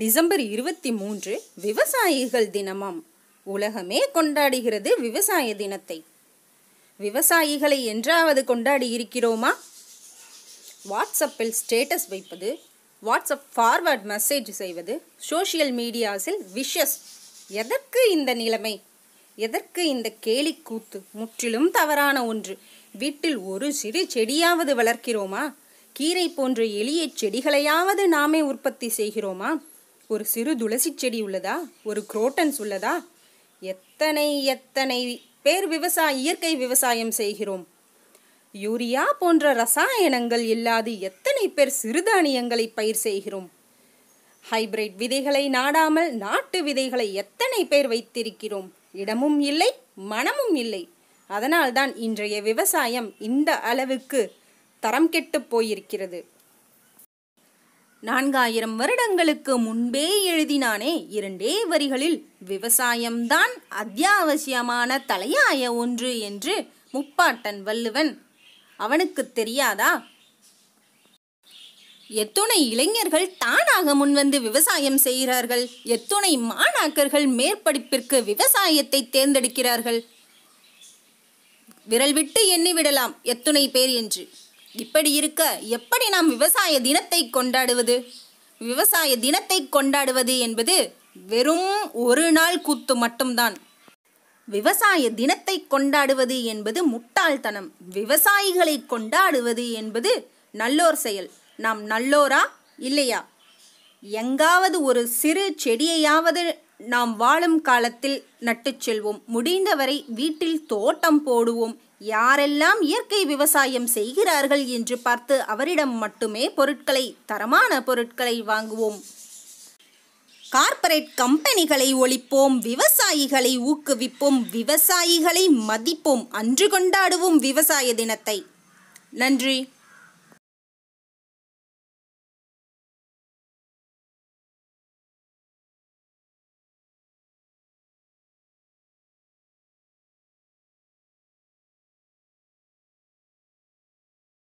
December இருபத்தி மூன்று விவசாயிகள் தினமாம் உலகமே கொண்டாடுகிறது விவசாய தினத்தை விவசாயிகளை என்றாவது கொண்டாடி இருக்கிறோமா வாட்ஸ்அப்பில் ஸ்டேட்டஸ் வைப்பது வாட்ஸ்அப் ஃபார்வர்ட் மெசேஜ் செய்வது சோஷியல் மீடியாஸில் விஷஸ் எதற்கு இந்த நிலைமை எதற்கு இந்த கேலி கூத்து முற்றிலும் தவறான ஒன்று வீட்டில் ஒரு சிறு செடியாவது வளர்க்கிறோமா கீரை போன்ற எளிய செடிகளையாவது நாமே உற்பத்தி செய்கிறோமா ஒரு சிறு துளசி செடி உள்ளதா ஒரு குரோட்டன்ஸ் உள்ளதா எத்தனை எத்தனை பேர் விவசாய இயற்கை விவசாயம் செய்கிறோம் யூரியா போன்ற ரசாயனங்கள் இல்லாது எத்தனை பேர் சிறுதானியங்களை பயிர் செய்கிறோம் ஹைபிரிட் விதைகளை நாடாமல் நாட்டு விதைகளை எத்தனை பேர் வைத்திருக்கிறோம் இடமும் இல்லை மனமும் இல்லை அதனால்தான் இன்றைய விவசாயம் இந்த அளவுக்கு தரம் கெட்டு போயிருக்கிறது நான்காயிரம் வருடங்களுக்கு முன்பே எழுதினானே இரண்டே வரிகளில் விவசாயம்தான் அத்தியாவசியமான தலையாய ஒன்று என்று முப்பாட்டன் வள்ளுவன் அவனுக்கு தெரியாதா எத்துணை இளைஞர்கள் தானாக முன்வந்து விவசாயம் செய்கிறார்கள் எத்துணை மாணாக்கர்கள் மேற்படிப்பிற்கு விவசாயத்தை தேர்ந்தெடுக்கிறார்கள் விரல்விட்டு எண்ணிவிடலாம் எத்துணை பேர் என்று இப்படி இருக்க எப்படி நாம் விவசாய தினத்தை கொண்டாடுவது விவசாய தினத்தை கொண்டாடுவது என்பது வெறும் ஒரு நாள் கூத்து மட்டும்தான் விவசாய தினத்தை கொண்டாடுவது என்பது முட்டாள்தனம் விவசாயிகளை கொண்டாடுவது என்பது நல்லோர் செயல் நாம் நல்லோரா இல்லையா எங்காவது ஒரு சிறு செடியையாவது நாம் வாழும் காலத்தில் நட்டுச் செல்வோம் முடிந்தவரை வீட்டில் தோட்டம் போடுவோம் யாரெல்லாம் இயற்கை விவசாயம் செய்கிறார்கள் என்று பார்த்து அவரிடம் மட்டுமே பொருட்களை தரமான பொருட்களை வாங்குவோம் கார்ப்பரேட் கம்பெனிகளை ஒழிப்போம் விவசாயிகளை ஊக்குவிப்போம் விவசாயிகளை மதிப்போம் அன்று கொண்டாடுவோம் விவசாய தினத்தை நன்றி